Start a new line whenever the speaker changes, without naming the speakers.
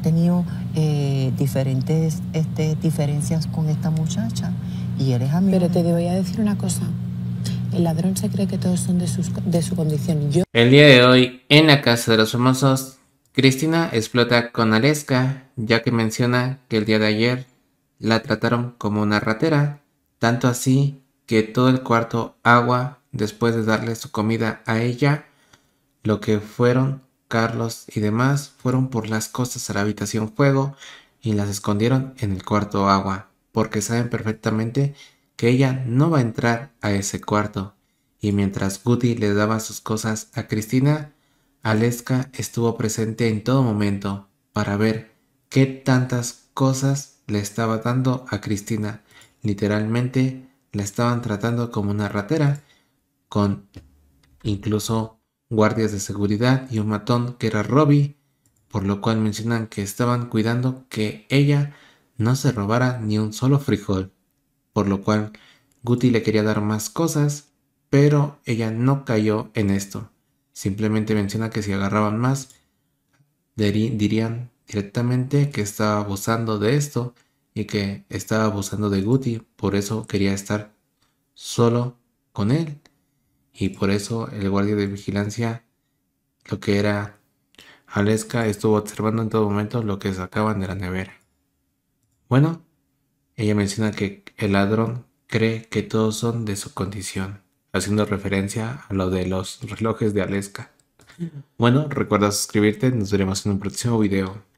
tenido eh, diferentes este, diferencias con esta muchacha y eres amigo. Pero te voy a decir una cosa. El ladrón se cree que todos son de, de su condición. Yo...
El día de hoy, en la Casa de los Famosos, Cristina explota con Aleska, ya que menciona que el día de ayer la trataron como una ratera, tanto así que todo el cuarto agua después de darle su comida a ella, lo que fueron Carlos y demás fueron por las cosas a la habitación fuego y las escondieron en el cuarto agua, porque saben perfectamente que ella no va a entrar a ese cuarto. Y mientras Goody le daba sus cosas a Cristina, Aleska estuvo presente en todo momento para ver qué tantas cosas le estaba dando a Cristina. Literalmente la estaban tratando como una ratera, con incluso guardias de seguridad y un matón que era Robbie, por lo cual mencionan que estaban cuidando que ella no se robara ni un solo frijol, por lo cual Guti le quería dar más cosas, pero ella no cayó en esto. Simplemente menciona que si agarraban más, dirían directamente que estaba abusando de esto y que estaba abusando de Guti, por eso quería estar solo con él y por eso el guardia de vigilancia, lo que era Aleska, estuvo observando en todo momento lo que sacaban de la nevera. Bueno, ella menciona que el ladrón cree que todos son de su condición, haciendo referencia a lo de los
relojes de Aleska. Bueno, recuerda suscribirte, nos veremos en un próximo video.